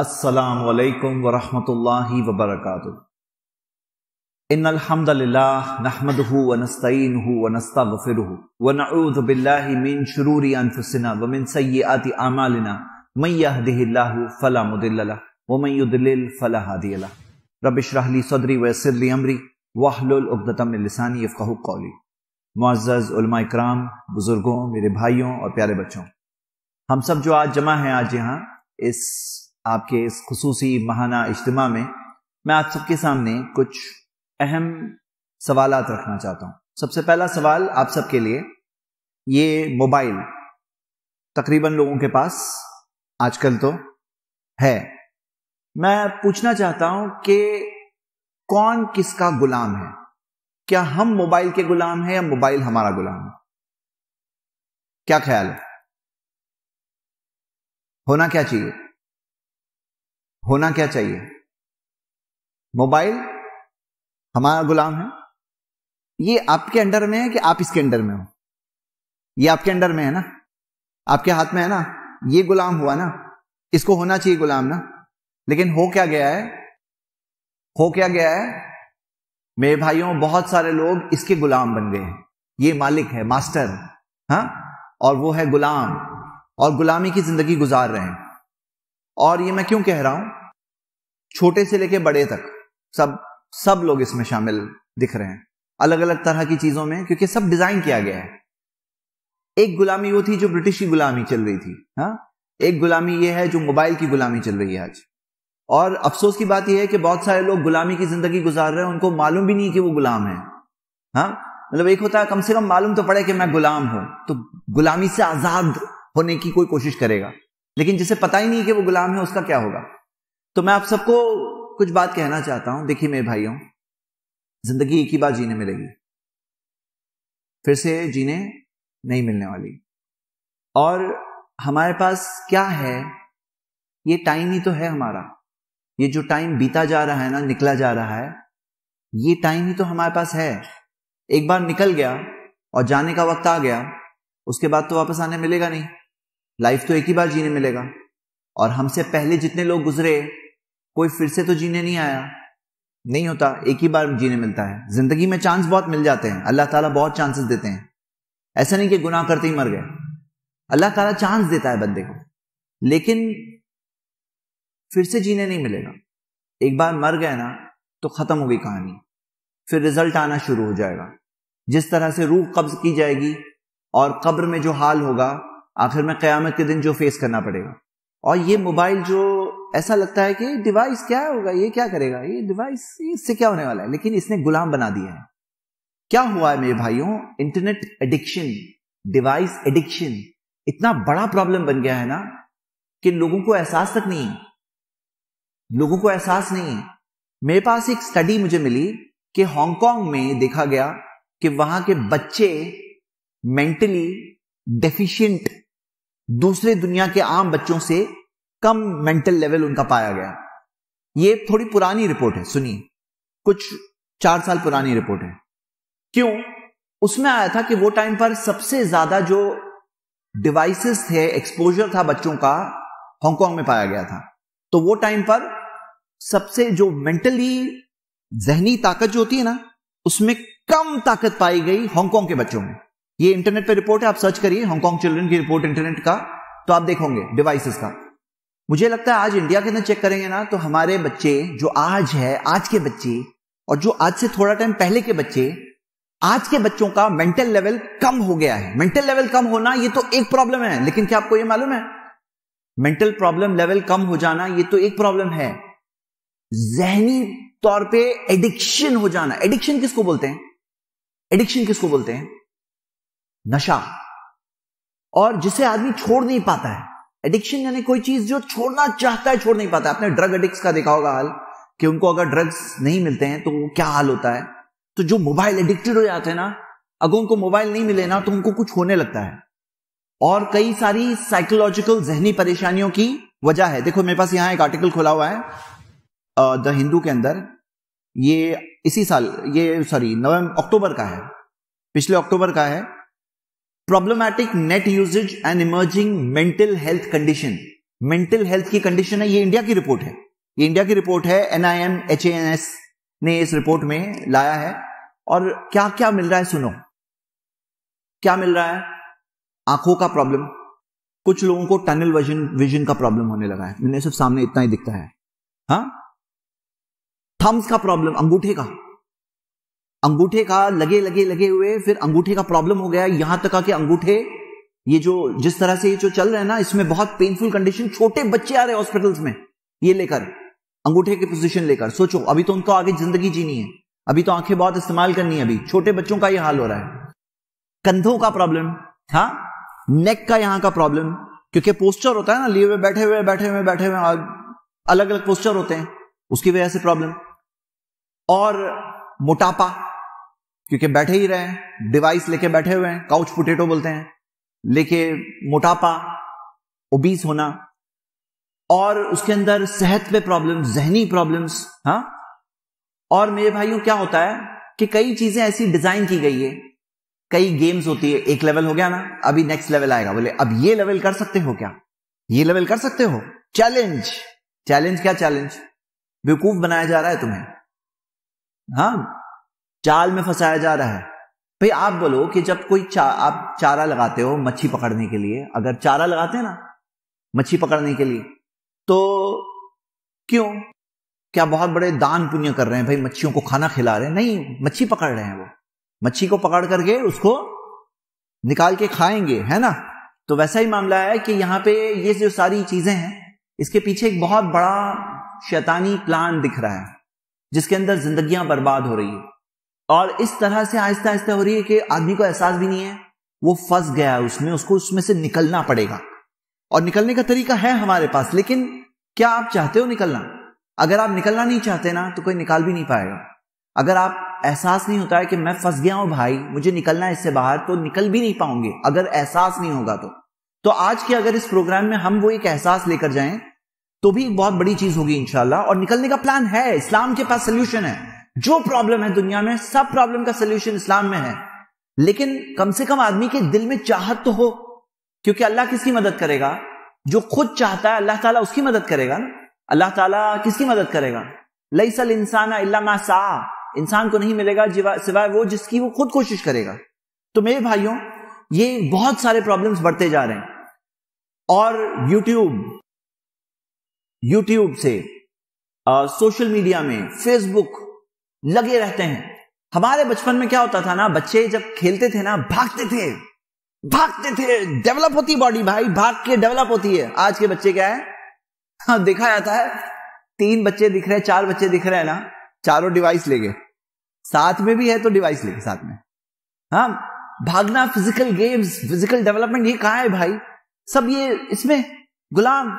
अस्सलाम वालेकुम वरहमतुल्लाहि वबरकातुह इन अल्हम्दुलिल्लाह नहमदुहु व नस्ताईनुहु व नस्तागफिरुहु व नऊज़ु बिल्लाहि मिन शुरूरि अनफुसिना व मिन सय्यिआति आमालिना मन यहदिहिल्लाहु फला मुदिल्ल लह व मन युद्लिल फला हादिय लह रब इशरह ली सदरी व यस्सिर ली अमरी वहलुल उक़दतम मिन लिसानी यफ़क़हु कौली मुअज़्ज़ज़ उलमा इकराम बुजुर्गों मेरे भाइयों और प्यारे बच्चों हम सब जो आज जमा हैं आज यहाँ इस आपके इस खसूसी महाना इज्तम में मैं आप सबके सामने कुछ अहम सवाल रखना चाहता हूँ सबसे पहला सवाल आप सबके लिए ये मोबाइल तकरीबन लोगों के पास आजकल तो है मैं पूछना चाहता हूं कि कौन किसका गुलाम है क्या हम मोबाइल के गुलाम हैं या मोबाइल हमारा गुलाम है क्या ख्याल है होना क्या चाहिए होना क्या चाहिए मोबाइल हमारा गुलाम है ये आपके अंडर में है कि आप इसके अंडर में हो ये आपके अंडर में है ना आपके हाथ में है ना ये गुलाम हुआ ना इसको होना चाहिए गुलाम ना लेकिन हो क्या गया है हो क्या गया है मेरे भाइयों बहुत सारे लोग इसके गुलाम बन गए हैं ये मालिक है मास्टर हा? और वो है गुलाम और गुलामी की जिंदगी गुजार रहे हैं और ये मैं क्यों कह रहा हूं छोटे से लेके बड़े तक सब सब लोग इसमें शामिल दिख रहे हैं अलग अलग तरह की चीजों में क्योंकि सब डिजाइन किया गया है एक गुलामी वो थी जो ब्रिटिश की गुलामी चल रही थी हा? एक गुलामी ये है जो मोबाइल की गुलामी चल रही है आज और अफसोस की बात यह है कि बहुत सारे लोग गुलामी की जिंदगी गुजार रहे हैं उनको मालूम भी नहीं कि वो गुलाम है हाँ मतलब एक होता है कम से कम मालूम तो पड़े कि मैं गुलाम हूं तो गुलामी से आजाद होने की कोई कोशिश करेगा लेकिन जिसे पता ही नहीं कि वो गुलाम है उसका क्या होगा तो मैं आप सबको कुछ बात कहना चाहता हूं देखिए मेरे भाइयों जिंदगी एक ही बार जीने मिलेगी फिर से जीने नहीं मिलने वाली और हमारे पास क्या है ये टाइम ही तो है हमारा ये जो टाइम बीता जा रहा है ना निकला जा रहा है ये टाइम ही तो हमारे पास है एक बार निकल गया और जाने का वक्त आ गया उसके बाद तो वापस आने मिलेगा नहीं लाइफ तो एक ही बार जीने मिलेगा और हमसे पहले जितने लोग गुजरे कोई फिर से तो जीने नहीं आया नहीं होता एक ही बार जीने मिलता है जिंदगी में चांस बहुत मिल जाते हैं अल्लाह ताला बहुत चांसेस देते हैं ऐसा नहीं कि गुनाह करते ही मर गए अल्लाह ताला चांस देता है बंदे को लेकिन फिर से जीने नहीं मिलेगा एक बार मर गए ना तो खत्म होगी कहानी फिर रिजल्ट आना शुरू हो जाएगा जिस तरह से रूह कब्ज की जाएगी और कब्र में जो हाल होगा आखिर में क़्यामत के दिन जो फेस करना पड़ेगा और ये मोबाइल जो ऐसा लगता है कि डिवाइस क्या होगा ये क्या करेगा ये डिवाइस इससे क्या होने वाला है लेकिन इसने गुलाम बना दिया है क्या हुआ है मेरे भाइयों इंटरनेट एडिक्शन डिवाइस एडिक्शन इतना बड़ा प्रॉब्लम बन गया है ना कि लोगों को एहसास तक नहीं लोगों को एहसास नहीं है मेरे पास एक स्टडी मुझे मिली कि हांगकांग में देखा गया कि वहां के बच्चे मेंटली डेफिशिएंट दूसरे दुनिया के आम बच्चों से कम मेंटल लेवल उनका पाया गया ये थोड़ी पुरानी रिपोर्ट है सुनिए कुछ चार साल पुरानी रिपोर्ट है क्यों उसमें आया था कि वो टाइम पर सबसे ज्यादा जो डिवाइसेस थे एक्सपोजर था बच्चों का हांगकांग में पाया गया था तो वो टाइम पर सबसे जो मेंटली जहनी ताकत जो होती है ना उसमें कम ताकत पाई गई हांगकांग के बच्चों में ये इंटरनेट पे रिपोर्ट है आप सर्च करिए हांगकांग चिल्ड्रन की रिपोर्ट इंटरनेट का तो आप देखोगे डिवाइसेस का मुझे लगता है आज इंडिया के अंदर चेक करेंगे ना तो हमारे बच्चे जो आज है आज के बच्चे और जो आज से थोड़ा टाइम पहले के बच्चे आज के बच्चों का मेंटल लेवल कम हो गया है मेंटल लेवल कम होना ये तो एक प्रॉब्लम है लेकिन क्या आपको ये मालूम है मेंटल प्रॉब्लम लेवल कम हो जाना ये तो एक प्रॉब्लम है जहनी तौर पे एडिक्शन हो जाना एडिक्शन किसको बोलते हैं एडिक्शन किसको बोलते हैं नशा और जिसे आदमी छोड़ नहीं पाता है एडिक्शन यानी कोई चीज जो छोड़ना चाहता है छोड़ नहीं पाता है आपने ड्रग एडिक्ट का देखा होगा हाल कि उनको अगर ड्रग्स नहीं मिलते हैं तो क्या हाल होता है तो जो मोबाइल एडिक्टेड हो जाते हैं ना अगर उनको मोबाइल नहीं मिले ना तो उनको कुछ होने लगता है और कई सारी साइकोलॉजिकल जहनी परेशानियों की वजह है देखो मेरे पास यहां एक आर्टिकल खुला हुआ है द हिंदू के अंदर ये इसी साल ये सॉरी नवंबर अक्टूबर का है पिछले अक्टूबर का है problematic net usage and emerging mental health condition mental health की कंडीशन है ये इंडिया की रिपोर्ट है ये इंडिया की रिपोर्ट है एनआईएम एच ने इस रिपोर्ट में लाया है और क्या क्या मिल रहा है सुनो क्या मिल रहा है आंखों का प्रॉब्लम कुछ लोगों को टनल विजन विजन का प्रॉब्लम होने लगा है मैंने सिर्फ सामने इतना ही दिखता है हाँ थम्स का प्रॉब्लम अंगूठे का अंगूठे का लगे लगे लगे हुए फिर अंगूठे का प्रॉब्लम हो गया यहां तक आके अंगूठे ये जो जिस तरह से ये जो चल रहे हैं ना इसमें बहुत पेनफुल कंडीशन छोटे बच्चे आ रहे हैं हॉस्पिटल्स में ये लेकर अंगूठे की पोजीशन लेकर सोचो अभी तो उनको आगे जिंदगी जीनी है अभी तो आंखें बहुत इस्तेमाल करनी है अभी छोटे बच्चों का ये हाल हो रहा है कंधों का प्रॉब्लम हाँ नेक का यहां का प्रॉब्लम क्योंकि पोस्टर होता है ना लिए हुए बैठे हुए बैठे हुए बैठे हुए अलग अलग पोस्टर होते हैं उसकी वजह से प्रॉब्लम और मोटापा क्योंकि बैठे ही रहे हैं डिवाइस लेके बैठे हुए हैं काउच पोटेटो बोलते हैं लेके मोटापा ओबीस होना और उसके अंदर सेहत पे प्रॉब्लम जहनी प्रॉब्लम्स हाँ और मेरे भाइयों क्या होता है कि कई चीजें ऐसी डिजाइन की गई है कई गेम्स होती है एक लेवल हो गया ना अभी नेक्स्ट लेवल आएगा बोले अब ये लेवल कर सकते हो क्या ये लेवल कर सकते हो चैलेंज चैलेंज क्या चैलेंज बेवकूफ बनाया जा रहा है तुम्हें हाँ जाल में फंसाया जा रहा है भाई आप बोलो कि जब कोई चा, आप चारा लगाते हो मच्छी पकड़ने के लिए अगर चारा लगाते हैं ना मच्छी पकड़ने के लिए तो क्यों क्या बहुत बड़े दान पुण्य कर रहे हैं भाई मच्छियों को खाना खिला रहे हैं नहीं मच्छी पकड़ रहे हैं वो मच्छी को पकड़ करके उसको निकाल के खाएंगे है ना तो वैसा ही मामला है कि यहाँ पे ये जो सारी चीजें हैं इसके पीछे एक बहुत बड़ा शैतानी प्लान दिख रहा है जिसके अंदर जिंदगियां बर्बाद हो रही है और इस तरह से आहिस्ता आहिस्ता हो रही है कि आदमी को एहसास भी नहीं है वो फंस गया है उसमें उसको उसमें से निकलना पड़ेगा और निकलने का तरीका है हमारे पास लेकिन क्या आप चाहते हो निकलना अगर आप निकलना नहीं चाहते ना तो कोई निकाल भी नहीं पाएगा अगर आप एहसास नहीं होता है कि मैं फंस गया हूं भाई मुझे निकलना है इससे बाहर तो निकल भी नहीं पाऊंगे अगर एहसास नहीं होगा तो तो आज के अगर इस प्रोग्राम में हम वो एक एहसास लेकर जाएं तो भी बहुत बड़ी चीज होगी इंशाल्लाह और निकलने का प्लान है इस्लाम के पास सोल्यूशन है जो प्रॉब्लम है दुनिया में सब प्रॉब्लम का सोल्यूशन इस्लाम में है लेकिन कम से कम आदमी के दिल में चाहत तो हो क्योंकि अल्लाह किसकी मदद करेगा जो खुद चाहता है अल्लाह ताला उसकी मदद करेगा ना अल्लाह ताला किसकी मदद करेगा लई इंसान सा इंसान को नहीं मिलेगा सिवाय वो जिसकी वो खुद कोशिश करेगा तो मेरे भाइयों ये बहुत सारे प्रॉब्लम्स बढ़ते जा रहे हैं और यूट्यूब यूट्यूब से सोशल मीडिया में फेसबुक लगे रहते हैं हमारे बचपन में क्या होता था ना बच्चे जब खेलते थे ना भागते थे भागते थे डेवलप होती बॉडी भाई भाग के डेवलप होती है आज के बच्चे क्या है हाँ देखा जाता है तीन बच्चे दिख रहे हैं चार बच्चे दिख रहे हैं ना चारों डिवाइस ले गए साथ में भी है तो डिवाइस ले गए साथ में हाँ भागना फिजिकल गेम्स फिजिकल डेवलपमेंट ये कहा है भाई सब ये इसमें गुलाम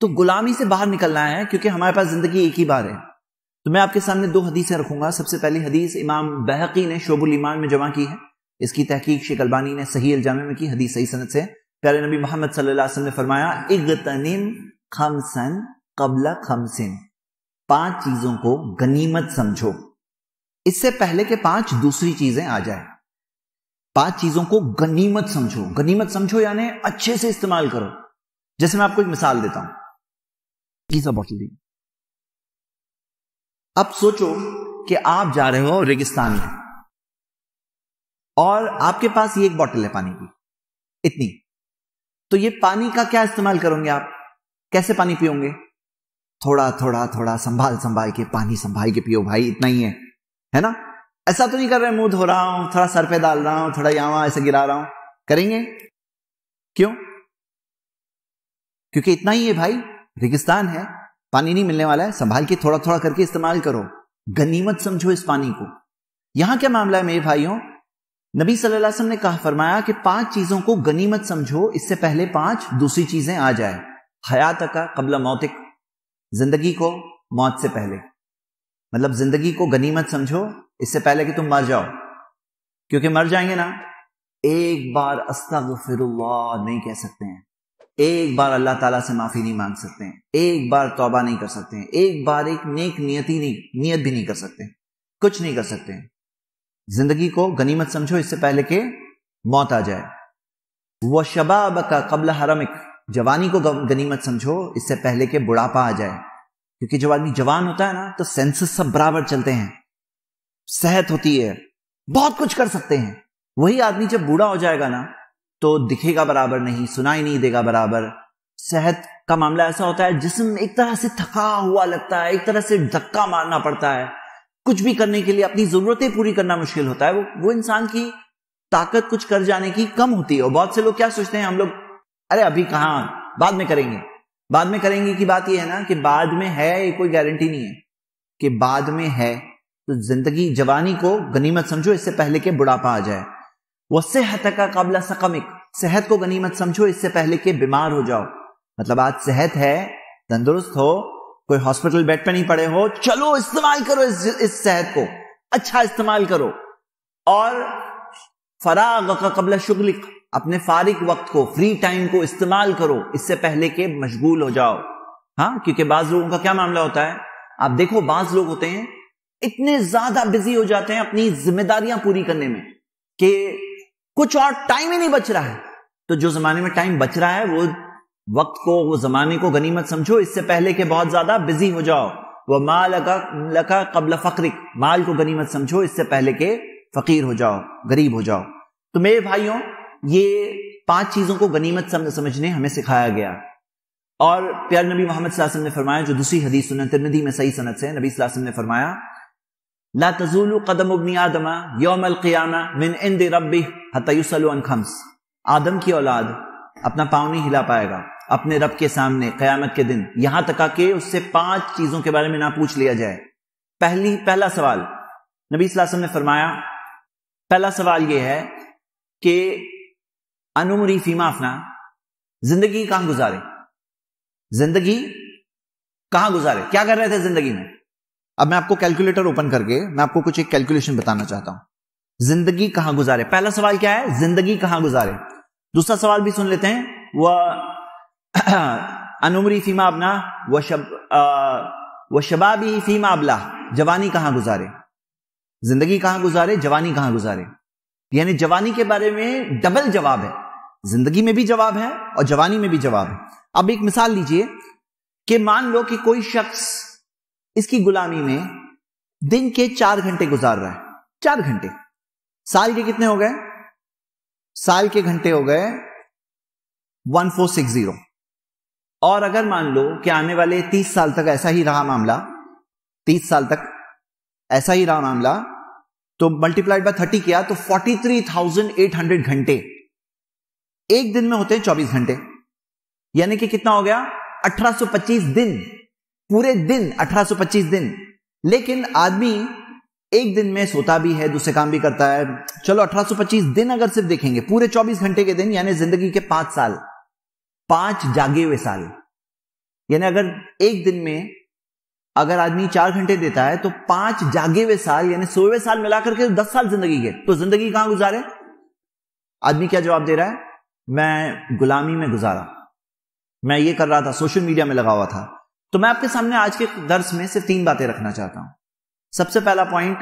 तो गुलामी से बाहर निकलना है क्योंकि हमारे पास जिंदगी एक ही बार है तो मैं आपके सामने दो हदीसें रखूंगा सबसे पहली हदीस इमाम बहकी ने शोबुल ईमान में जमा की है इसकी तहकीक शेख अलबानी ने सही अलजामे में की हदीस सही सनत से प्यारे नबी मोहम्मद सल्लाम ने फरमाया खमसन कबला खमसिन पांच चीजों को गनीमत समझो इससे पहले के पांच दूसरी चीजें आ जाए पांच चीजों को गनीमत समझो गनीमत समझो यानी अच्छे से इस्तेमाल करो जैसे मैं आपको एक मिसाल देता हूं अब सोचो कि आप जा रहे हो रेगिस्तान में और आपके पास ये एक बोतल है पानी की इतनी तो ये पानी का क्या इस्तेमाल करोगे आप कैसे पानी पियोगे थोड़ा थोड़ा थोड़ा संभाल संभाल के पानी संभाल के पियो भाई इतना ही है है ना ऐसा तो नहीं कर रहे मुंह धो रहा हूं थोड़ा सर पे डाल रहा हूं थोड़ा यहां ऐसे गिरा रहा हूं करेंगे क्यों क्योंकि इतना ही है भाई रेगिस्तान है पानी नहीं मिलने वाला है संभाल के थोड़ा थोड़ा करके इस्तेमाल करो गनीमत समझो इस पानी को यहां क्या मामला है मेरे भाइयों नबी सल ने कहा फरमाया कि पांच चीजों को गनीमत समझो इससे पहले पांच दूसरी चीजें आ जाए हयात का कबल मौतिक जिंदगी को मौत से पहले मतलब जिंदगी को गनीमत समझो इससे पहले कि तुम मर जाओ क्योंकि मर जाएंगे ना एक बार अस्तागफिरुल्लाह नहीं कह सकते हैं एक बार अल्लाह ताला से माफी नहीं मांग सकते हैं एक बार तौबा नहीं कर सकते हैं एक बार एक नेक नियति नहीं नियत भी नहीं कर सकते कुछ नहीं कर सकते जिंदगी को गनीमत समझो इससे पहले के मौत आ जाए वह शबाब का कबल हरमिक जवानी को गनीमत समझो इससे पहले के बुढ़ापा आ जाए क्योंकि जब आदमी जवान होता है ना तो सेंसेस सब बराबर चलते हैं सेहत होती है बहुत कुछ कर सकते हैं वही आदमी जब बूढ़ा हो जाएगा ना तो दिखेगा बराबर नहीं सुनाई नहीं देगा बराबर सेहत का मामला ऐसा होता है जिसम एक तरह से थका हुआ लगता है एक तरह से धक्का मारना पड़ता है कुछ भी करने के लिए अपनी जरूरतें पूरी करना मुश्किल होता है वो वो इंसान की ताकत कुछ कर जाने की कम होती है और बहुत से लोग क्या सोचते हैं हम लोग अरे अभी कहा बाद में करेंगे बाद में करेंगे की बात यह है ना कि बाद में है ये कोई गारंटी नहीं है कि बाद में है तो जिंदगी जवानी को गनीमत समझो इससे पहले के बुढ़ापा आ जाए वह सेहत का काबला सकमिक सेहत को गनीमत समझो इससे पहले कि बीमार हो जाओ मतलब आज सेहत है तंदुरुस्त हो कोई हॉस्पिटल बेड पर नहीं पड़े हो चलो इस्तेमाल करो इस, इस सेहत को अच्छा इस्तेमाल करो और फराग का कबला शुगलिक अपने फारिक वक्त को फ्री टाइम को इस्तेमाल करो इससे पहले के मशगूल हो जाओ हाँ क्योंकि बाज लोगों का क्या मामला होता है आप देखो बाज लोग होते हैं इतने ज्यादा बिजी हो जाते हैं अपनी जिम्मेदारियां पूरी करने में कि कुछ और टाइम ही नहीं बच रहा है तो जो जमाने में टाइम बच रहा है वो वक्त को वो जमाने को गनीमत समझो इससे पहले के बहुत ज्यादा बिजी हो जाओ वह माल लगा लगा कबल फकरिक माल को गनीमत समझो इससे पहले के फकीर हो जाओ गरीब हो जाओ तो मेरे भाइयों ये पांच चीजों को गनीमत समझने हमें सिखाया गया और प्यार नबी मोहम्मद ने फरमाया जो दूसरी हदीस सुन तिरमिदी में सही सनत से नबी ने फरमाया ला तजूल कदम उबनी आदमा योम क़ियामा मिन इंद रबी आदम की औलाद अपना पाँव नहीं हिला पाएगा अपने रब के सामने क्यामत के दिन यहां तक आके उससे पांच चीज़ों के बारे में ना पूछ लिया जाए पहली पहला सवाल नबी वसल्लम ने फरमाया पहला सवाल यह है कि अनुमरी फीमा अफना जिंदगी कहां गुजारे जिंदगी कहां गुजारे क्या कर रहे थे जिंदगी में अब मैं आपको कैलकुलेटर ओपन करके मैं आपको कुछ एक कैलकुलेशन बताना चाहता हूं जिंदगी कहां गुजारे पहला सवाल क्या है जिंदगी कहां गुजारे दूसरा सवाल भी सुन लेते हैं वह अनुमरी फीमा अबना वह शब वह शबाबी फीमा अबला जवानी कहां गुजारे जिंदगी कहां गुजारे जवानी कहां गुजारे यानी जवानी के बारे में डबल जवाब है जिंदगी में भी जवाब है और जवानी में भी जवाब है अब एक मिसाल लीजिए कि मान लो कि कोई शख्स इसकी गुलामी में दिन के चार घंटे गुजार रहा है चार घंटे साल के कितने हो गए साल के घंटे हो गए वन फोर सिक्स जीरो और अगर मान लो कि आने वाले तीस साल तक ऐसा ही रहा मामला तीस साल तक ऐसा ही रहा मामला तो मल्टीप्लाइड बाय थर्टी किया तो forty three thousand eight hundred घंटे एक दिन में होते हैं चौबीस घंटे यानी कि कितना हो गया अठारह सौ पच्चीस दिन पूरे दिन 1825 दिन लेकिन आदमी एक दिन में सोता भी है दूसरे काम भी करता है चलो 1825 दिन अगर सिर्फ देखेंगे पूरे 24 घंटे के दिन यानी जिंदगी के पांच साल पांच जागे हुए साल यानी अगर एक दिन में अगर आदमी चार घंटे देता है तो पांच जागे हुए साल यानी सोवे साल मिलाकर के दस साल जिंदगी के तो जिंदगी कहां गुजारे आदमी क्या जवाब दे रहा है मैं गुलामी में गुजारा मैं ये कर रहा था सोशल मीडिया में लगा हुआ था तो मैं आपके सामने आज के दर्श में सिर्फ तीन बातें रखना चाहता हूं सबसे पहला पॉइंट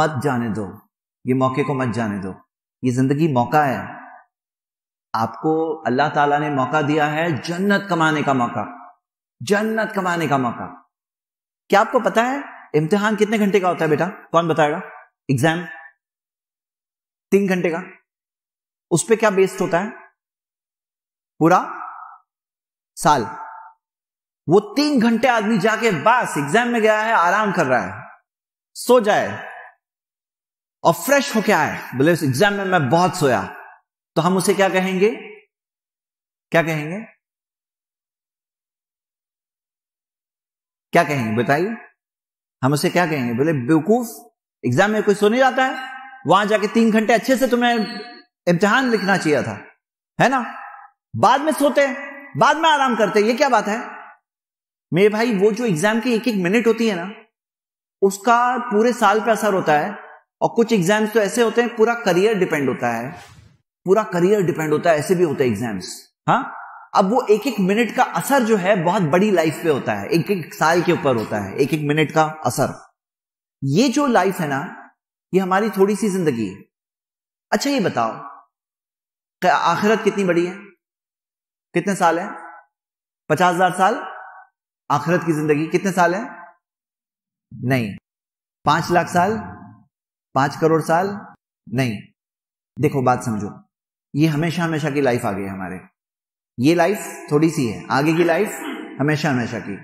मत जाने दो ये मौके को मत जाने दो ये जिंदगी मौका है आपको अल्लाह ताला ने मौका दिया है जन्नत कमाने का मौका जन्नत कमाने का मौका क्या आपको पता है इम्तिहान कितने घंटे का होता है बेटा कौन बताएगा एग्जाम तीन घंटे का उस पर क्या बेस्ड होता है पूरा साल वो तीन घंटे आदमी जाके बस एग्जाम में गया है आराम कर रहा है सो जाए और फ्रेश होके आए बोले उस एग्जाम में मैं बहुत सोया तो हम उसे क्या कहेंगे क्या कहेंगे क्या कहेंगे बताइए हम उसे क्या कहेंगे बोले बेवकूफ एग्जाम में कोई सो नहीं जाता है वहां जाके तीन घंटे अच्छे से तुम्हें इम्तिहान लिखना चाहिए था है ना बाद में सोते बाद में आराम करते ये क्या बात है मेरे भाई वो जो एग्जाम की एक एक मिनट होती है ना उसका पूरे साल पे असर होता है और कुछ एग्जाम्स तो ऐसे होते हैं पूरा करियर डिपेंड होता है पूरा करियर डिपेंड होता है ऐसे भी होते हैं एग्जाम्स हाँ अब वो एक एक मिनट का असर जो है बहुत बड़ी लाइफ पे होता है एक एक साल के ऊपर होता है एक एक मिनट का असर ये जो लाइफ है ना ये हमारी थोड़ी सी जिंदगी है अच्छा ये बताओ आखिरत कितनी बड़ी है कितने साल है पचास हजार साल आखिरत की जिंदगी कितने साल है नहीं पांच लाख साल पांच करोड़ साल नहीं देखो बात समझो ये हमेशा हमेशा की लाइफ आ गई हमारे ये लाइफ थोड़ी सी है आगे की लाइफ हमेशा हमेशा की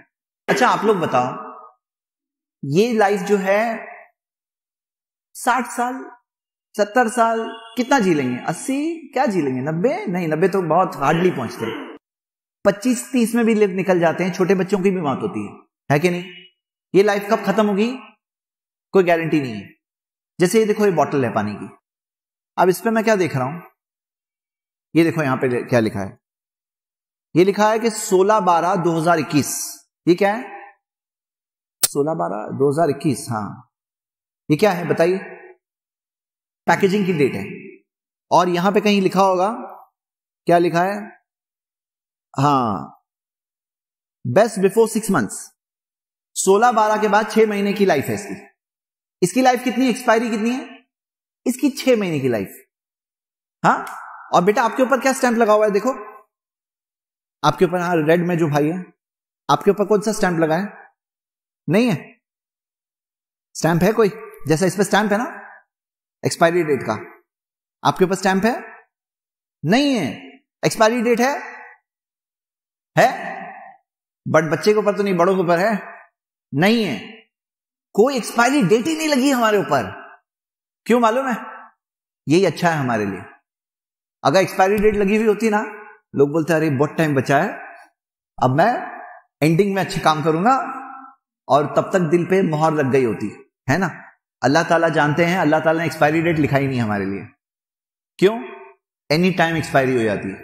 अच्छा आप लोग बताओ ये लाइफ जो है साठ साल सत्तर साल कितना जी लेंगे अस्सी क्या जी लेंगे नब्बे नहीं नब्बे तो बहुत हार्डली पहुंचते पच्चीस तीस में भी निकल जाते हैं छोटे बच्चों की भी मौत होती है है कि नहीं ये लाइफ कब खत्म होगी कोई गारंटी नहीं है जैसे ये देखो ये बॉटल है पानी की अब इस पर मैं क्या देख रहा हूं ये देखो यहां पे क्या लिखा है ये लिखा है कि 16 बारह 2021 ये क्या है 16 बारह 2021 हाँ ये क्या है बताइए पैकेजिंग की डेट है और यहां पे कहीं लिखा होगा क्या लिखा है हाँ बेस्ट बिफोर सिक्स मंथ्स सोलह बारह के बाद छह महीने की लाइफ है इसकी इसकी लाइफ कितनी एक्सपायरी कितनी है इसकी छह महीने की लाइफ हाँ और बेटा आपके ऊपर क्या स्टैंप लगा हुआ है देखो आपके ऊपर हाँ रेड में जो भाई है आपके ऊपर कौन सा स्टैंप लगा है नहीं है स्टैंप है कोई जैसा इस पर स्टैंप है ना एक्सपायरी डेट का आपके ऊपर स्टैंप है नहीं है एक्सपायरी डेट है है बट बच्चे के ऊपर तो नहीं बड़ों के ऊपर है नहीं है कोई एक्सपायरी डेट ही नहीं लगी हमारे ऊपर क्यों मालूम है यही अच्छा है हमारे लिए अगर एक्सपायरी डेट लगी हुई होती ना लोग बोलते अरे बहुत टाइम बचा है अब मैं एंडिंग में अच्छे काम करूंगा और तब तक दिल पे मोहर लग गई होती है ना अल्लाह ताला जानते हैं अल्लाह ताला ने एक्सपायरी डेट लिखा ही नहीं हमारे लिए क्यों एनी टाइम एक्सपायरी हो जाती है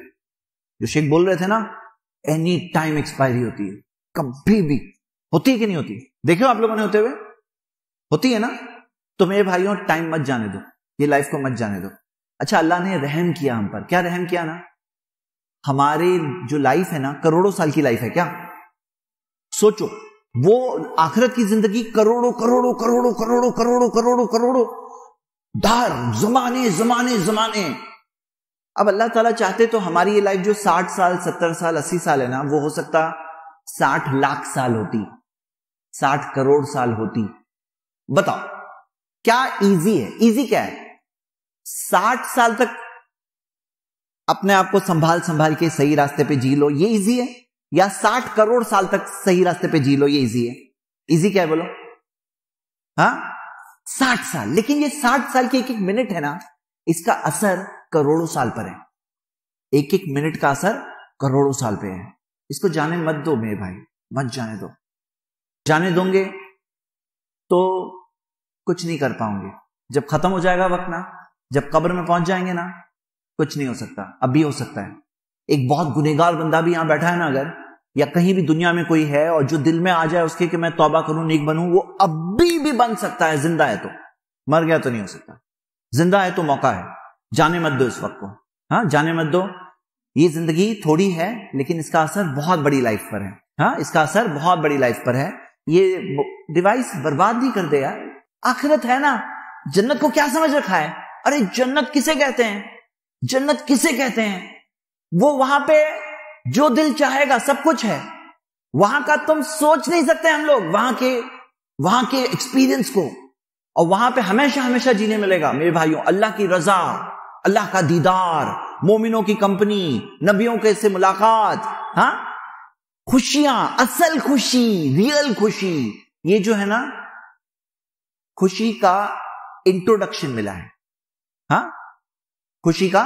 जो शेख बोल रहे थे ना एनी टाइम एक्सपायरी होती है कभी भी होती है कि नहीं होती देखो आप लोगों ने होते हुए होती है ना तो मेरे भाइयों टाइम मत जाने दो ये लाइफ को मत जाने दो अच्छा अल्लाह ने रहम किया हम पर क्या रहम किया ना हमारे जो लाइफ है ना करोड़ों साल की लाइफ है क्या सोचो वो आखिरत की जिंदगी करोड़ों करोड़ों करोड़ों करोड़ों करोड़ों करोड़ों करोड़ों दार जमाने जमाने जमाने अब अल्लाह ताला चाहते तो हमारी ये लाइफ जो साठ साल सत्तर साल अस्सी साल है ना वो हो सकता साठ लाख साल होती साठ करोड़ साल होती बताओ क्या इजी है इजी क्या है साठ साल तक अपने आप को संभाल संभाल के सही रास्ते पे जी लो ये इजी है या साठ करोड़ साल तक सही रास्ते पे जी लो ये इजी है इजी क्या है बोलो हाँ साठ साल लेकिन ये साठ साल के एक एक मिनट है ना इसका असर करोड़ों साल पर है एक एक मिनट का असर करोड़ों साल पे है इसको जाने मत दो मेरे भाई मत जाने दो जाने दोगे तो कुछ नहीं कर पाओगे जब खत्म हो जाएगा वक्त ना जब कब्र में पहुंच जाएंगे ना कुछ नहीं हो सकता अब भी हो सकता है एक बहुत गुनेगार बंदा भी यहां बैठा है ना अगर या कहीं भी दुनिया में कोई है और जो दिल में आ जाए उसके कि मैं तौबा करूं नीक बनूं वो अभी भी बन सकता है जिंदा है तो मर गया तो नहीं हो सकता जिंदा है तो मौका है जाने मत दो इस वक्त को हाँ जाने मत दो ये जिंदगी थोड़ी है लेकिन इसका असर बहुत बड़ी लाइफ पर है हाँ इसका असर बहुत बड़ी लाइफ पर है ये डिवाइस बर्बाद नहीं कर दे यार आखिरत है ना जन्नत को क्या समझ रखा है अरे जन्नत किसे कहते हैं जन्नत किसे कहते हैं वो वहां पे जो दिल चाहेगा सब कुछ है वहां का तुम सोच नहीं सकते हम लोग वहां के वहां के एक्सपीरियंस को और वहां पे हमेशा हमेशा जीने मिलेगा मेरे भाइयों अल्लाह की रजा अल्लाह का दीदार मोमिनों की कंपनी नबियों के से मुलाकात हा खुशियां असल खुशी रियल खुशी ये जो है ना खुशी का इंट्रोडक्शन मिला है हा खुशी का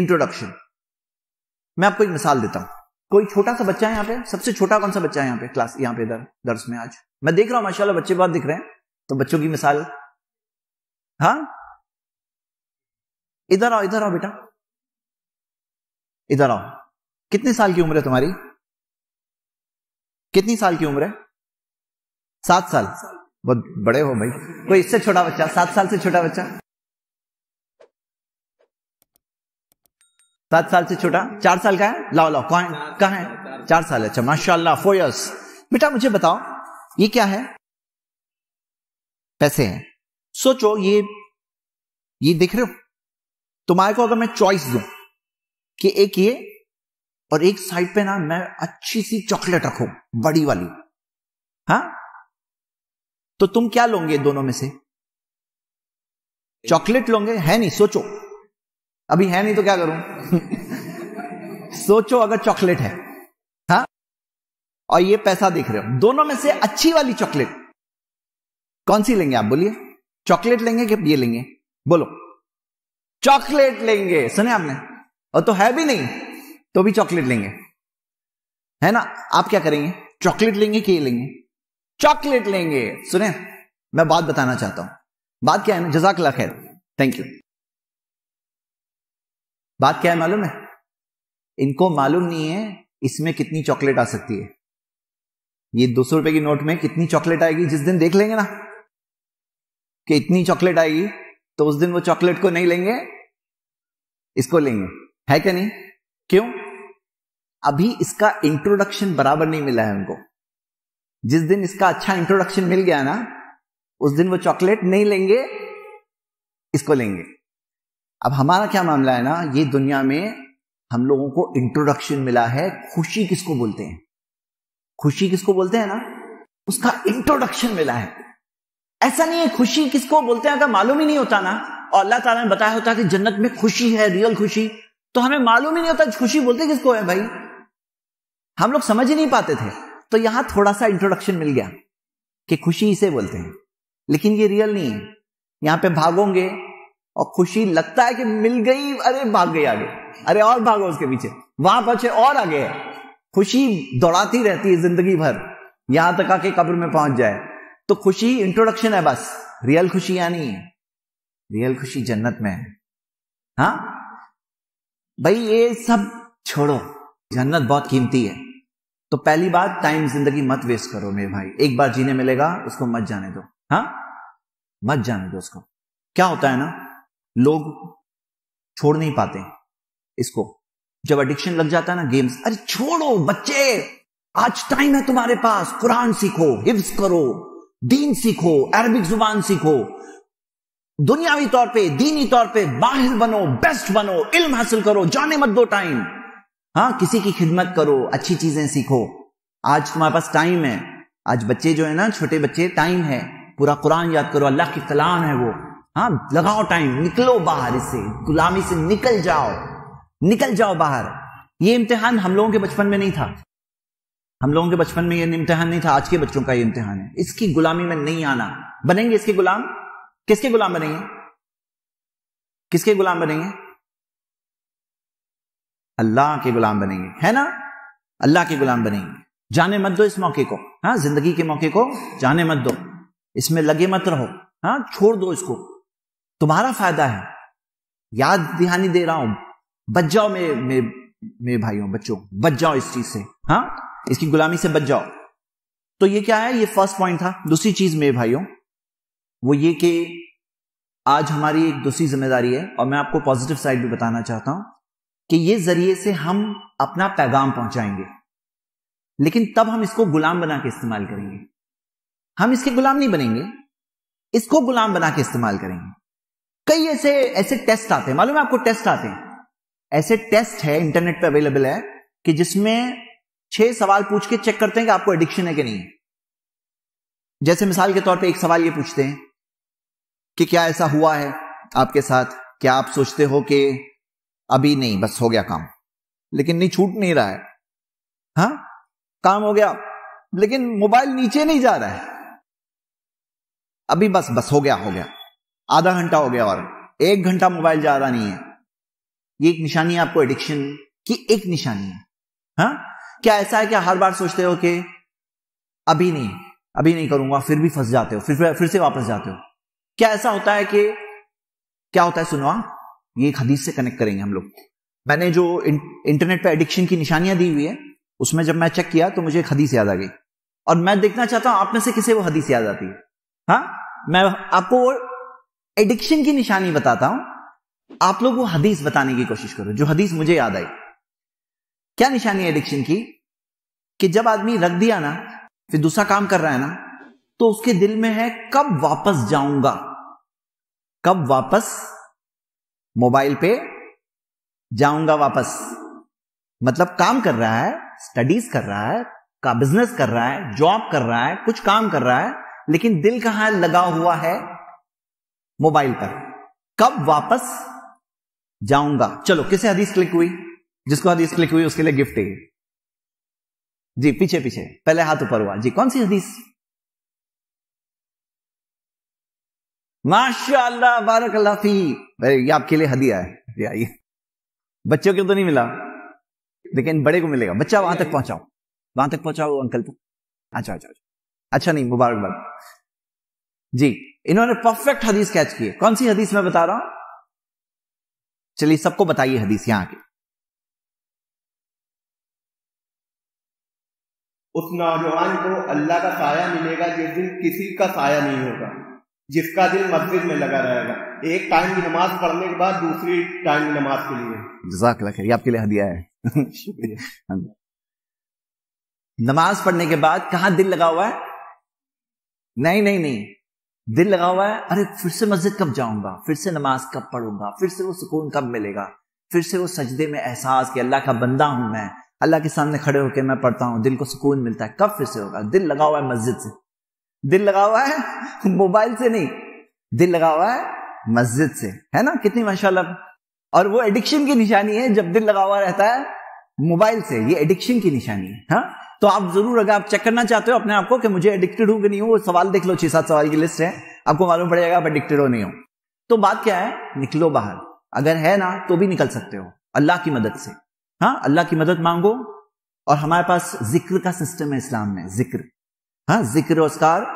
इंट्रोडक्शन मैं आपको एक मिसाल देता हूं कोई छोटा सा बच्चा है यहाँ पे सबसे छोटा कौन सा बच्चा है यहाँ पे क्लास यहाँ पे इधर दर्श में आज मैं देख रहा हूं माशाल्लाह बच्चे बात दिख रहे हैं तो बच्चों की मिसाल हाँ इधर आओ इधर आओ बेटा इधर आओ कितने साल की उम्र है तुम्हारी कितनी साल की उम्र है सात साल बहुत बड़े हो भाई कोई इससे छोटा बच्चा सात साल से छोटा बच्चा सात साल से छोटा चार साल का है लाओ लाओ कौन कहा है चार साल है अच्छा माशाला फोर ईयर्स बेटा मुझे बताओ ये क्या है पैसे हैं सोचो ये ये देख रहे हो तुम्हारे को अगर मैं चॉइस दू कि एक ये और एक साइड पे ना मैं अच्छी सी चॉकलेट रखू बड़ी वाली हा तो तुम क्या लोगे दोनों में से चॉकलेट लोगे है नहीं सोचो अभी है नहीं तो क्या करूं सोचो अगर चॉकलेट है हा और ये पैसा देख रहे हो दोनों में से अच्छी वाली चॉकलेट कौन सी लेंगे आप बोलिए चॉकलेट लेंगे कि ये लेंगे बोलो चॉकलेट लेंगे सुने आपने और तो है भी नहीं तो भी चॉकलेट लेंगे है ना आप क्या करेंगे चॉकलेट लेंगे कि लेंगे चॉकलेट लेंगे सुने मैं बात बताना चाहता हूं बात क्या है ना जजाकला खैर थैंक यू बात क्या है मालूम है इनको मालूम नहीं है इसमें कितनी चॉकलेट आ सकती है ये दो सौ रुपए की नोट में कितनी चॉकलेट आएगी जिस दिन देख लेंगे ना कि इतनी चॉकलेट आएगी तो उस दिन वो चॉकलेट को नहीं लेंगे इसको लेंगे है क्या नहीं क्यों अभी इसका इंट्रोडक्शन बराबर नहीं मिला है उनको जिस दिन इसका अच्छा इंट्रोडक्शन मिल गया ना उस दिन वो चॉकलेट नहीं लेंगे इसको लेंगे अब हमारा क्या मामला है ना ये दुनिया में हम लोगों को इंट्रोडक्शन मिला है खुशी किसको बोलते हैं खुशी किसको बोलते हैं ना उसका इंट्रोडक्शन मिला है ऐसा नहीं है खुशी किसको बोलते हैं अगर मालूम ही नहीं होता ना और अल्लाह ताला ने बताया होता कि जन्नत में खुशी है रियल खुशी तो हमें मालूम ही नहीं होता खुशी बोलते किसको है भाई हम लोग समझ ही नहीं पाते थे तो यहां थोड़ा सा इंट्रोडक्शन मिल गया कि खुशी इसे बोलते हैं लेकिन ये रियल नहीं है यहां पे भागोगे और खुशी लगता है कि मिल गई अरे भाग गई आगे अरे और भागो उसके पीछे वहां पहुंचे और आगे है खुशी दौड़ाती रहती है जिंदगी भर यहां तक आके कब्र में पहुंच जाए तो खुशी इंट्रोडक्शन है बस रियल खुशी यानी रियल खुशी जन्नत में है हाँ भाई ये सब छोड़ो जन्नत बहुत कीमती है तो पहली बात टाइम जिंदगी मत वेस्ट करो मेरे भाई एक बार जीने मिलेगा उसको मत जाने दो हाँ मत जाने दो उसको क्या होता है ना लोग छोड़ नहीं पाते इसको जब एडिक्शन लग जाता है ना गेम्स अरे छोड़ो बच्चे आज टाइम है तुम्हारे पास कुरान सीखो हिफ्स करो दीन सीखो अरबिक जुबान सीखो दुनियावी तौर पे दीनी तौर पे बाहिर बनो बेस्ट बनो इल्म हासिल करो जाने मत दो टाइम हाँ किसी की खिदमत करो अच्छी चीजें सीखो आज तुम्हारे पास टाइम है आज बच्चे जो है ना छोटे बच्चे टाइम है पूरा कुरान याद करो अल्लाह की कलाम है वो हाँ लगाओ टाइम निकलो बाहर इससे गुलामी से निकल जाओ निकल जाओ बाहर ये इम्तिहान हम लोगों के बचपन में नहीं था हम लोगों के बचपन में ये इम्तिहान नहीं था आज के बच्चों का ये इम्तिहान है इसकी गुलामी में नहीं आना बनेंगे इसके गुलाम किसके गुलाम बनेंगे किसके गुलाम बनेंगे अल्लाह के गुलाम बनेंगे है ना अल्लाह के गुलाम बनेंगे जाने मत दो इस मौके को हाँ जिंदगी के मौके को जाने मत दो इसमें लगे मत रहो हाँ छोड़ दो इसको तुम्हारा फायदा है याद दिहानी दे रहा हूं बच जाओ मेरे मेरे भाइयों बच्चों बच जाओ इस चीज से हाँ इसकी गुलामी से बच जाओ तो ये क्या है ये फर्स्ट पॉइंट था दूसरी चीज मेरे भाइयों वो ये कि आज हमारी एक दूसरी जिम्मेदारी है और मैं आपको पॉजिटिव साइड भी बताना चाहता हूं कि ये जरिए से हम अपना पैगाम पहुंचाएंगे लेकिन तब हम इसको गुलाम बना के इस्तेमाल करेंगे हम इसके गुलाम नहीं बनेंगे इसको गुलाम बना के इस्तेमाल करेंगे कई ऐसे ऐसे टेस्ट आते हैं मालूम है आपको टेस्ट आते हैं ऐसे टेस्ट है इंटरनेट पर अवेलेबल है कि जिसमें छह सवाल पूछ के चेक करते हैं कि आपको एडिक्शन है कि नहीं जैसे मिसाल के तौर पे एक सवाल ये पूछते हैं कि क्या ऐसा हुआ है आपके साथ क्या आप सोचते हो कि अभी नहीं बस हो गया काम लेकिन नहीं छूट नहीं रहा है हा काम हो गया लेकिन मोबाइल नीचे नहीं जा रहा है अभी बस बस हो गया हो गया आधा घंटा हो गया और एक घंटा मोबाइल जा रहा नहीं है ये एक निशानी है आपको एडिक्शन की एक निशानी है हा? क्या ऐसा है कि हर बार सोचते हो कि अभी नहीं अभी नहीं करूंगा फिर भी फंस जाते हो फिर फिर से वापस जाते हो क्या ऐसा होता है कि क्या होता है सुनवा हाँ, ये एक हदीस से कनेक्ट करेंगे हम लोग मैंने जो इं, इंटरनेट पर एडिक्शन की निशानियां दी हुई है उसमें जब मैं चेक किया तो मुझे एक हदीस याद आ गई और मैं देखना चाहता हूं आप में से किसे वो हदीस याद आती है हाँ मैं आपको एडिक्शन की निशानी बताता हूं आप लोग वो हदीस बताने की कोशिश करो जो हदीस मुझे याद आई क्या निशानी है एडिक्शन की कि जब आदमी रख दिया ना फिर दूसरा काम कर रहा है ना तो उसके दिल में है कब वापस जाऊंगा कब वापस मोबाइल पे जाऊंगा वापस मतलब काम कर रहा है स्टडीज कर रहा है का बिजनेस कर रहा है जॉब कर रहा है कुछ काम कर रहा है लेकिन दिल कहां लगा हुआ है मोबाइल पर कब वापस जाऊंगा चलो किसे हदीस क्लिक हुई जिसको हदीस क्लिक हुई उसके लिए गिफ्ट है जी पीछे पीछे पहले हाथ ऊपर हुआ जी कौन सी हदीस माशाल्लाह बारक फी ये आपके लिए हदिया है आइए बच्चों को तो नहीं मिला लेकिन बड़े को मिलेगा बच्चा वहां तक पहुंचाओ वहां तक पहुंचाओ अंकल तो अच्छा अच्छा अच्छा नहीं मुबारकबाद जी इन्होंने परफेक्ट हदीस कैच की कौन सी हदीस मैं बता रहा हूं चलिए सबको बताइए हदीस यहां की उस नौजवान को अल्लाह का साया मिलेगा जिस दिन किसी का साया नहीं होगा जिसका दिल मस्जिद में लगा रहेगा एक टाइम की नमाज पढ़ने के बाद दूसरी टाइम की नमाज के लिए जजाक आपके लिए हदिया है शुक्रिया हाँ नमाज पढ़ने के बाद कहा दिल लगा हुआ है नहीं नहीं नहीं दिल लगा हुआ है अरे फिर से मस्जिद कब जाऊंगा फिर से नमाज कब पढ़ूंगा फिर से वो सुकून कब मिलेगा फिर से वो सजदे में एहसास कि अल्लाह का बंदा हूं मैं अल्लाह के सामने खड़े होकर मैं पढ़ता हूँ दिल को सुकून मिलता है कब फिर से होगा दिल लगा हुआ है मस्जिद से दिल लगा हुआ है मोबाइल से नहीं दिल लगा हुआ है मस्जिद से है ना कितनी माशा और वो एडिक्शन की निशानी है जब दिल लगा हुआ रहता है मोबाइल से ये एडिक्शन की निशानी है हा? तो आप जरूर अगर आप चेक करना चाहते हो अपने आप को कि मुझे एडिक्टेड हूं कि नहीं हूं सवाल देख लो छह सात सवाल की लिस्ट है आपको मालूम पड़ेगा आप एडिक्टेड हो नहीं हो तो बात क्या है निकलो बाहर अगर है ना तो भी निकल सकते हो अल्लाह की मदद से हाँ अल्लाह की मदद मांगो और हमारे पास जिक्र का सिस्टम है इस्लाम में जिक्र हाँ जिक्र असकार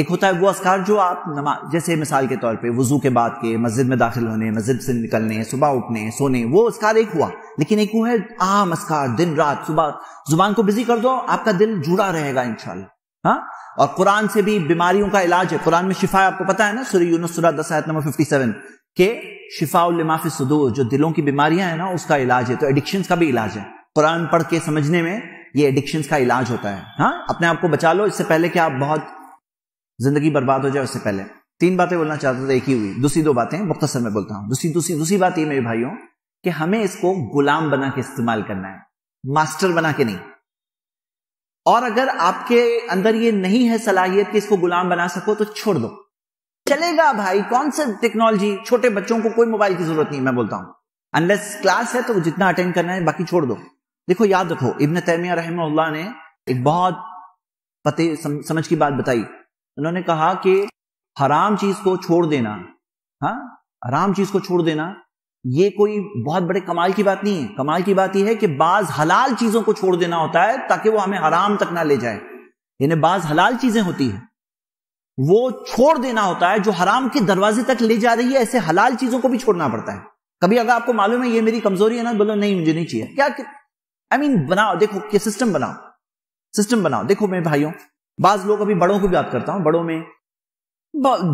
एक होता है वो असकार जो आप नमाज जैसे मिसाल के तौर पे वजू के बाद के मस्जिद में दाखिल होने मस्जिद से निकलने सुबह उठने सोने वो असकार एक हुआ लेकिन एक हुआ है आम असकार दिन रात सुबह जुबान को बिजी कर दो आपका दिल जुड़ा रहेगा शाह हाँ और कुरान से भी बीमारियों का इलाज है कुरान में शिफा आपको पता है ना सूर्य यूनुस सूरह दस आयत नंबर 57 कि शिफाउलमाफी सदूर जो दिलों की बीमारियां हैं ना उसका इलाज है तो एडिक्शंस का भी इलाज है कुरान पढ़ के समझने में ये एडिक्शंस का इलाज होता है हाँ अपने आप को बचा लो इससे पहले कि आप बहुत जिंदगी बर्बाद हो जाए उससे पहले तीन बातें बोलना चाहता था एक ही हुई दूसरी दो बातें मुख्तसर में बोलता हूँ दूसरी दूसरी दूसरी बात ये मेरे भाइयों कि हमें इसको गुलाम बना के इस्तेमाल करना है मास्टर बना के नहीं और अगर आपके अंदर ये नहीं है सलाहियत कि इसको गुलाम बना सको तो छोड़ दो चलेगा भाई कौन सा टेक्नोलॉजी छोटे बच्चों को कोई मोबाइल की जरूरत नहीं मैं बोलता हूं अनलेस क्लास है तो जितना अटेंड करना है बाकी छोड़ दो देखो याद रखो इबन तैमिया रहम ने एक बहुत पते सम, समझ की बात बताई उन्होंने कहा कि हराम चीज को छोड़ देना हाँ हराम चीज को छोड़ देना ये कोई बहुत बड़े कमाल की बात नहीं है कमाल की बात यह है कि बाज हलाल चीजों को छोड़ देना होता है ताकि वो हमें हराम तक ना ले जाए यानी बाज हलाल चीजें होती है वो छोड़ देना होता है जो हराम के दरवाजे तक ले जा रही है ऐसे हलाल चीजों को भी छोड़ना पड़ता है कभी अगर आपको मालूम है ये मेरी कमजोरी है ना बोलो नहीं मुझे नहीं चाहिए क्या आई मीन I mean, बनाओ देखो क्या सिस्टम बनाओ सिस्टम बनाओ देखो मेरे भाइयों बाज लोग अभी बड़ों को भी याद करता हूं बड़ों में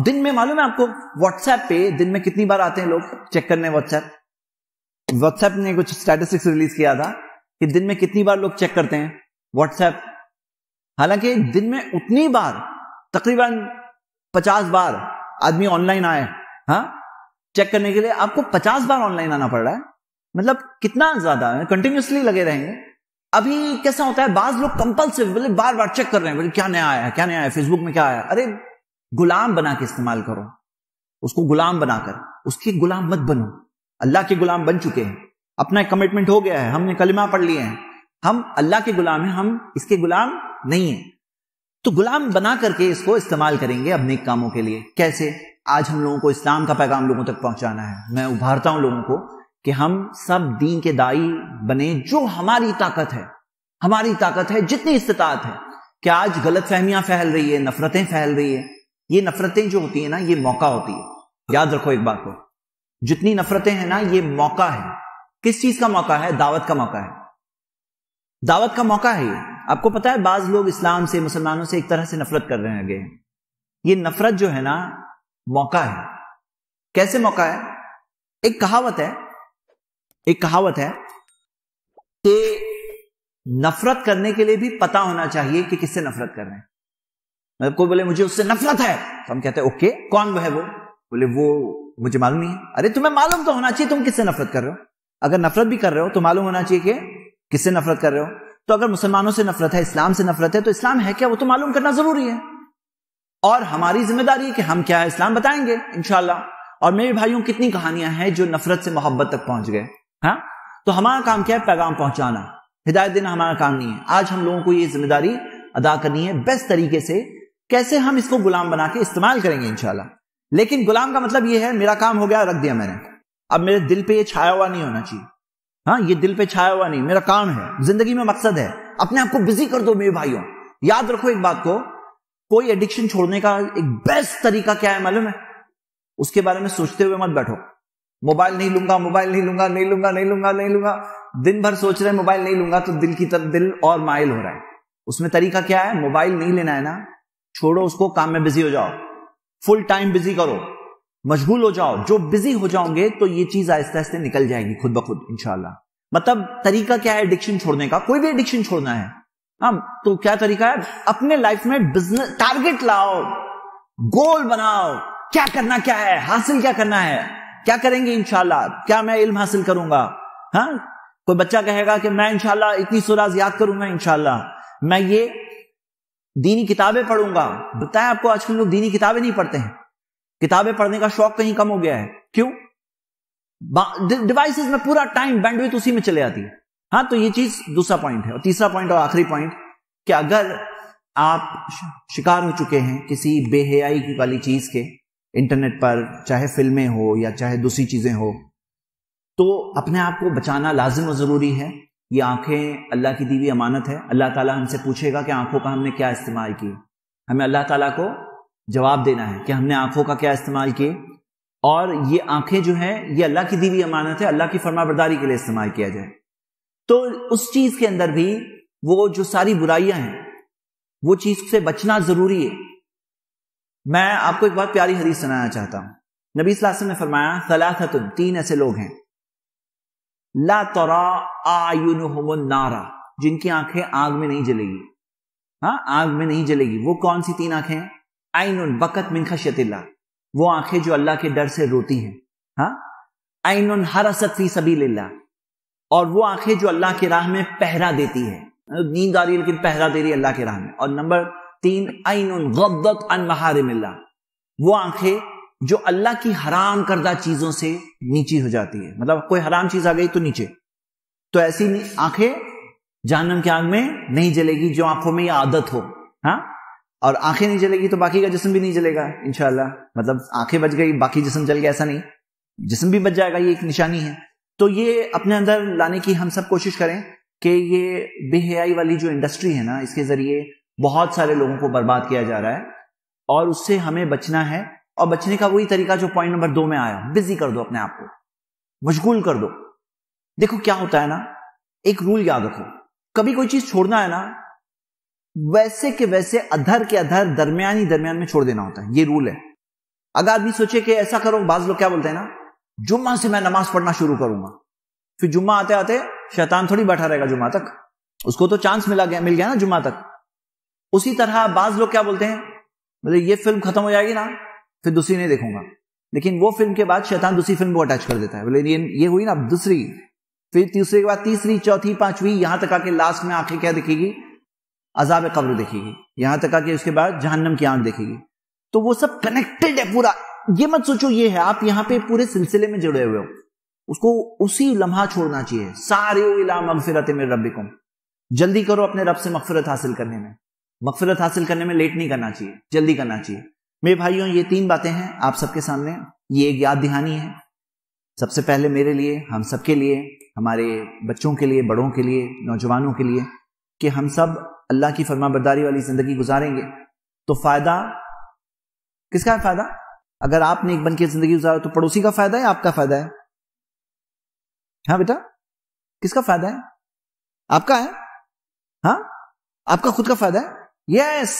दिन में मालूम है आपको व्हाट्सएप पे दिन में कितनी बार आते हैं लोग चेक करने व्हाट्सएप व्हाट्सएप ने कुछ स्टैटिस्टिक्स रिलीज किया था कि दिन में कितनी बार लोग चेक करते हैं व्हाट्सएप हालांकि दिन में उतनी बार तकरीबन पचास बार आदमी ऑनलाइन आए हाँ चेक करने के लिए आपको पचास बार ऑनलाइन आना पड़ रहा है मतलब कितना ज्यादा है कंटिन्यूसली लगे रहेंगे अभी कैसा होता है बाज लोग कंपल्सिव बोले बार बार चेक कर रहे हैं बोले क्या नया आया क्या नया आया फेसबुक में क्या आया अरे गुलाम बना के इस्तेमाल करो उसको गुलाम बनाकर उसके गुलाम मत बनो अल्लाह के गुलाम बन चुके हैं अपना एक कमिटमेंट हो गया है हमने कलिमा पढ़ लिए हैं हम अल्लाह के गुलाम हैं हम इसके गुलाम नहीं है तो गुलाम बना करके इसको इस्तेमाल करेंगे अब नेक कामों के लिए कैसे आज हम लोगों को इस्लाम का पैगाम लोगों तक पहुंचाना है मैं उभारता हूं लोगों को कि हम सब दीन के दाई बने जो हमारी ताकत है हमारी ताकत है जितनी इस्तात है कि आज गलत फहमियां फैल रही है नफरतें फैल रही है ये नफरतें जो होती है ना ये मौका होती है याद रखो एक बात को जितनी नफरतें हैं ना ये मौका है किस चीज का मौका है दावत का मौका है दावत का मौका है ये आपको पता है बाज लोग इस्लाम से मुसलमानों से एक तरह से नफरत कर रहे हैं आगे ये नफरत जो है ना मौका है कैसे मौका है एक कहावत है एक कहावत है कि नफरत करने के लिए भी पता होना चाहिए कि किससे नफरत कर रहे हैं मतलब कोई बोले मुझे उससे नफरत है तो हम कहते हैं ओके कौन वो है वो बोले वो मुझे मालूम नहीं है अरे तुम्हें मालूम तो होना चाहिए तुम किससे नफरत कर रहे हो अगर नफरत भी कर रहे हो तो मालूम होना चाहिए कि किससे नफरत कर रहे हो तो अगर मुसलमानों से नफरत है इस्लाम से नफरत है तो इस्लाम है क्या वो तो मालूम करना जरूरी है और हमारी जिम्मेदारी है कि हम क्या है इस्लाम बताएंगे इनशाला और मेरे भाइयों कितनी कहानियां हैं जो नफरत से मोहब्बत तक पहुंच गए हाँ तो हमारा काम क्या है पैगाम पहुंचाना हिदायत देना हमारा काम नहीं है आज हम लोगों को ये जिम्मेदारी अदा करनी है बेस्ट तरीके से कैसे हम इसको गुलाम बना के इस्तेमाल करेंगे इनशाला लेकिन गुलाम का मतलब यह है मेरा काम हो गया रख दिया मैंने अब मेरे दिल पे ये छाया हुआ नहीं होना चाहिए हाँ ये दिल पे छाया हुआ नहीं मेरा काम है जिंदगी में मकसद है अपने आप को बिजी कर दो मेरे भाइयों याद रखो एक बात को कोई एडिक्शन छोड़ने का एक बेस्ट तरीका क्या है मालूम है उसके बारे में सोचते हुए मत बैठो मोबाइल नहीं लूंगा मोबाइल नहीं लूंगा नहीं लूंगा नहीं लूंगा नहीं लूंगा दिन भर सोच रहे मोबाइल नहीं लूंगा तो दिल की तरफ दिल और माइल हो रहा है उसमें तरीका क्या है मोबाइल नहीं लेना है ना छोड़ो उसको काम में बिजी हो जाओ फुल टाइम बिजी करो मशगूल हो जाओ जो बिजी हो जाओगे तो ये चीज आहिस्ते आहिस्ते निकल जाएगी खुद ब खुद इनशाला मतलब तरीका क्या है एडिक्शन छोड़ने का कोई भी एडिक्शन छोड़ना है हाँ तो क्या तरीका है अपने लाइफ में बिजनेस टारगेट लाओ गोल बनाओ क्या करना क्या है हासिल क्या करना है क्या करेंगे इनशाला क्या मैं इल्म हासिल करूंगा हाँ कोई बच्चा कहेगा कि मैं इंशाला इतनी सुराज याद करूंगा इनशाला मैं ये दीनी किताबें पढ़ूंगा बताया आपको आजकल लोग दीनी किताबें नहीं पढ़ते हैं किताबें पढ़ने का शौक कहीं कम हो गया है क्यों डिवाइसेस में पूरा टाइम बैंडविथ उसी में चले आती है हाँ तो ये चीज दूसरा पॉइंट है और तीसरा पॉइंट और आखिरी पॉइंट कि अगर आप शिकार हो चुके हैं किसी बेहयाई की वाली चीज के इंटरनेट पर चाहे फिल्में हो या चाहे दूसरी चीजें हो तो अपने आप को बचाना लाजिम और जरूरी है ये आंखें अल्लाह की दीवी अमानत है अल्लाह ताला हमसे पूछेगा कि आंखों का हमने क्या इस्तेमाल किया हमें अल्लाह ताला को जवाब देना है कि हमने आंखों का क्या इस्तेमाल किए और ये आंखें जो है ये अल्लाह की दीवी अमानत है अल्लाह की फरमाबरदारी के लिए इस्तेमाल किया जाए तो उस चीज के अंदर भी वो जो सारी बुराइयां हैं वो चीज से बचना जरूरी है मैं आपको एक बार प्यारी हदीस सुनाना चाहता हूं नबी सलासम ने फरमाया सलाखतुन तीन ऐसे लोग हैं ला तोरा आयुन नारा जिनकी आंखें आग में नहीं जलेगी हाँ आग में नहीं जलेगी वो कौन सी तीन आंखें हैं आइन बकत मिन खशतिल्ला वो आंखें जो अल्लाह के डर से रोती हैं हाँ आइन हरसत फी सबीलिल्ला और वो आंखें जो अल्लाह के राह में पहरा देती है नींद आ रही है लेकिन पहरा दे रही है अल्लाह के राह में और नंबर तीन आइन गद्दत अन महारमिल्ला वो आंखें जो अल्लाह की हराम करदा चीजों से नीची हो जाती है मतलब कोई हराम चीज आ गई तो नीचे तो ऐसी आंखें जानम की आग में नहीं जलेगी जो आंखों में यह आदत हो हाँ और आंखें नहीं चलेगी तो बाकी का जिसम भी नहीं चलेगा इनशाला मतलब आंखें बच गई बाकी जिसम चल गया ऐसा नहीं जिसम भी बच जाएगा ये एक निशानी है तो ये अपने अंदर लाने की हम सब कोशिश करें कि ये बेहयाई वाली जो इंडस्ट्री है ना इसके जरिए बहुत सारे लोगों को बर्बाद किया जा रहा है और उससे हमें बचना है और बचने का वही तरीका जो पॉइंट नंबर दो में आया बिजी कर दो अपने आप को मशगूल कर दो देखो क्या होता है ना एक रूल याद रखो कभी कोई चीज छोड़ना है ना वैसे के वैसे अधर के अधर दरमियान ही दरमियान में छोड़ देना होता है ये रूल है अगर आदमी सोचे कि ऐसा करो बाज लोग क्या बोलते हैं ना जुम्मा से मैं नमाज पढ़ना शुरू करूंगा फिर जुम्मा आते आते शैतान थोड़ी बैठा रहेगा जुम्मा तक उसको तो चांस मिला गया मिल गया ना जुम्मा तक उसी तरह बाज लोग क्या बोलते हैं मतलब ये फिल्म खत्म हो जाएगी ना फिर दूसरी नहीं देखूंगा लेकिन वो फिल्म के बाद शैतान दूसरी फिल्म को अटैच कर देता है बोले ये ये हुई ना दूसरी फिर तीसरे के बाद तीसरी चौथी पांचवी यहां तक आके लास्ट में आखिर क्या दिखेगी अजाब कब्र देखेगी यहां तक कि उसके बाद जहन्नम की आंख देखेगी तो वो सब कनेक्टेड है पूरा ये मत सोचो ये है आप यहाँ पे पूरे सिलसिले में जुड़े हुए हो उसको उसी लम्हा छोड़ना चाहिए सारे इला मेरे रब जल्दी करो अपने रब से मगफिरत हासिल करने में मगफिरत हासिल करने में लेट नहीं करना चाहिए जल्दी करना चाहिए मेरे भाइयों ये तीन बातें हैं आप सबके सामने ये एक याद दिहानी है सबसे पहले मेरे लिए हम सबके लिए हमारे बच्चों के लिए बड़ों के लिए नौजवानों के लिए कि हम सब अल्लाह की फरमा बरदारी वाली जिंदगी गुजारेंगे तो फायदा किसका है फायदा अगर आप नेक बन के जिंदगी गुजारो तो पड़ोसी का फायदा है आपका फायदा है हाँ बेटा किसका फायदा है आपका है हाँ आपका खुद का फायदा है यस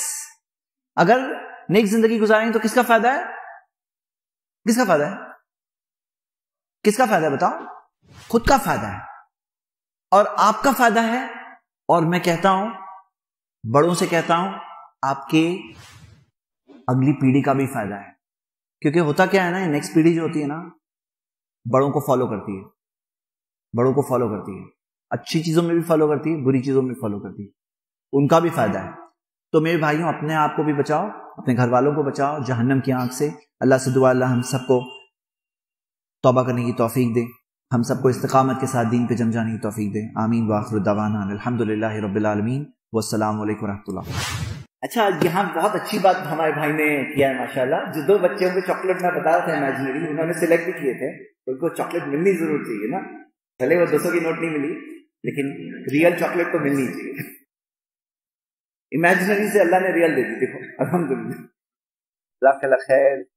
अगर नेक जिंदगी गुजारेंगे तो किसका फायदा है किसका फायदा है किसका फायदा है बताओ खुद का फायदा है और आपका फायदा है और मैं कहता हूं बड़ों से कहता हूं आपके अगली पीढ़ी का भी फायदा है क्योंकि होता क्या है ना नेक्स्ट पीढ़ी जो होती है ना बड़ों को फॉलो करती है बड़ों को फॉलो करती है अच्छी चीजों में भी फॉलो करती है बुरी चीजों में फॉलो करती है उनका भी फायदा है तो मेरे भाइयों अपने आप को भी बचाओ अपने घर वालों को बचाओ जहन्नम की आंख से अल्लाह से दुआ अल्लाह हम सबको तोबा करने की तोफीक दे हम सबको इस्तकामत के साथ दीन पे जम जाने की तोफीक दे आमीन वाखरुद्दावाना अलहमदिल्ला रबालमीन वसलम वरहमल्ला अच्छा यहाँ बहुत अच्छी बात हमारे भाई ने किया है माशाल्लाह जो दो बच्चे को चॉकलेट में बता था इमेजिनरी उन्होंने सिलेक्ट भी किए थे तो उनको चॉकलेट मिलनी जरूर चाहिए ना भले वो दो सौ की नोट नहीं मिली लेकिन रियल चॉकलेट तो मिलनी चाहिए इमेजिनरी से अल्लाह ने रियल दे दी देखो अलहमदुल्ला खैर